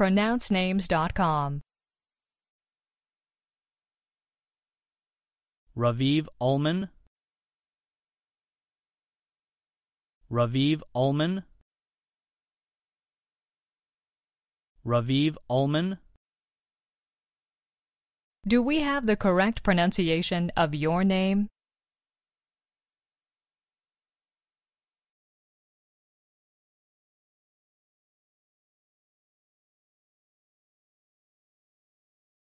pronouncenames.com. Raviv Ullman Raviv Ullman Raviv Ullman Do we have the correct pronunciation of your name?